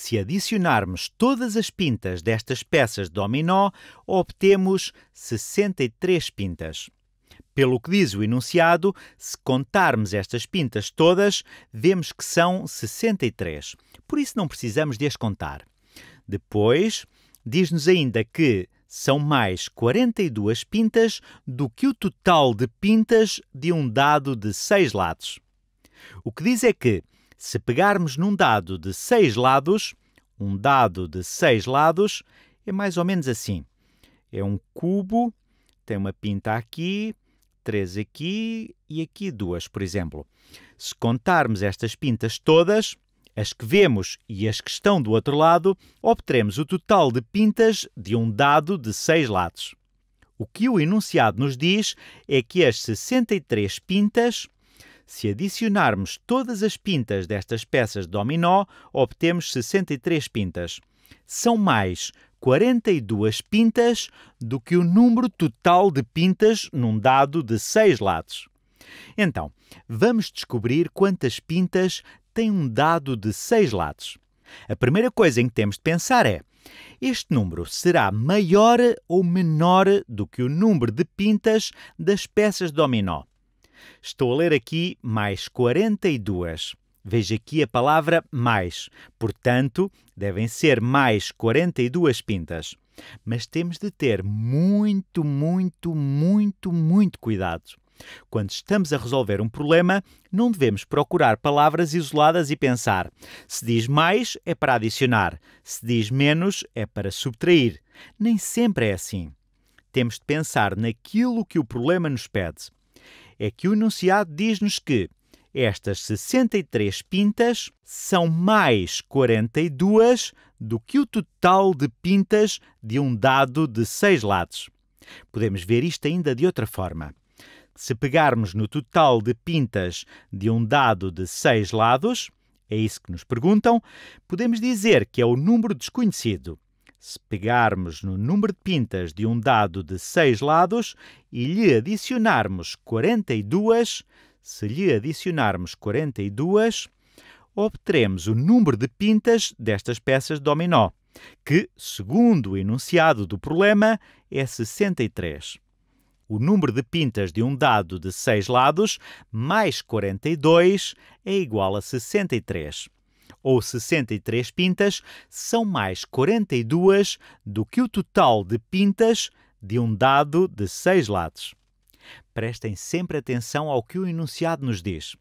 Se adicionarmos todas as pintas destas peças de dominó, obtemos 63 pintas. Pelo que diz o enunciado, se contarmos estas pintas todas, vemos que são 63. Por isso não precisamos descontar. Depois, diz-nos ainda que são mais 42 pintas do que o total de pintas de um dado de 6 lados. O que diz é que se pegarmos num dado de seis lados, um dado de seis lados é mais ou menos assim. É um cubo, tem uma pinta aqui, três aqui e aqui duas, por exemplo. Se contarmos estas pintas todas, as que vemos e as que estão do outro lado, obteremos o total de pintas de um dado de seis lados. O que o enunciado nos diz é que as 63 pintas se adicionarmos todas as pintas destas peças de dominó, obtemos 63 pintas. São mais 42 pintas do que o número total de pintas num dado de 6 lados. Então, vamos descobrir quantas pintas tem um dado de 6 lados. A primeira coisa em que temos de pensar é: este número será maior ou menor do que o número de pintas das peças de dominó? Estou a ler aqui mais 42. Veja aqui a palavra mais. Portanto, devem ser mais 42 pintas. Mas temos de ter muito, muito, muito, muito cuidado. Quando estamos a resolver um problema, não devemos procurar palavras isoladas e pensar. Se diz mais, é para adicionar. Se diz menos, é para subtrair. Nem sempre é assim. Temos de pensar naquilo que o problema nos pede é que o enunciado diz-nos que estas 63 pintas são mais 42 do que o total de pintas de um dado de 6 lados. Podemos ver isto ainda de outra forma. Se pegarmos no total de pintas de um dado de 6 lados, é isso que nos perguntam, podemos dizer que é o número desconhecido. Se pegarmos no número de pintas de um dado de seis lados e lhe adicionarmos 42, se lhe adicionarmos 42, obteremos o número de pintas destas peças de dominó, que, segundo o enunciado do problema, é 63. O número de pintas de um dado de seis lados mais 42 é igual a 63 ou 63 pintas, são mais 42 do que o total de pintas de um dado de 6 lados. Prestem sempre atenção ao que o enunciado nos diz.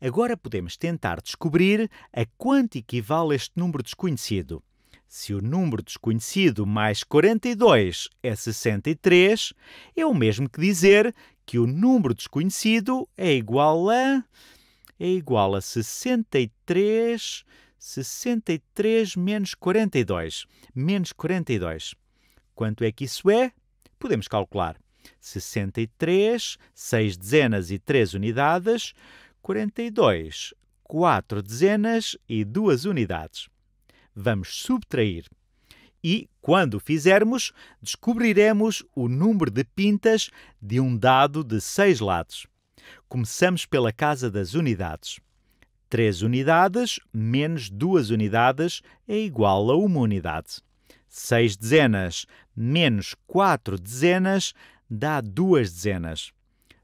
Agora podemos tentar descobrir a quanto equivale este número desconhecido. Se o número desconhecido mais 42 é 63, é o mesmo que dizer que o número desconhecido é igual a é igual a 63, 63 menos 42, menos 42. Quanto é que isso é? Podemos calcular. 63, 6 dezenas e 3 unidades, 42, 4 dezenas e 2 unidades. Vamos subtrair. E, quando fizermos, descobriremos o número de pintas de um dado de 6 lados. Começamos pela casa das unidades. 3 unidades menos 2 unidades é igual a 1 unidade. 6 dezenas menos 4 dezenas dá 2 dezenas.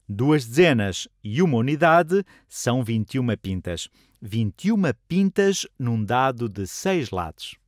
2 dezenas e 1 unidade são 21 pintas. 21 pintas num dado de 6 lados.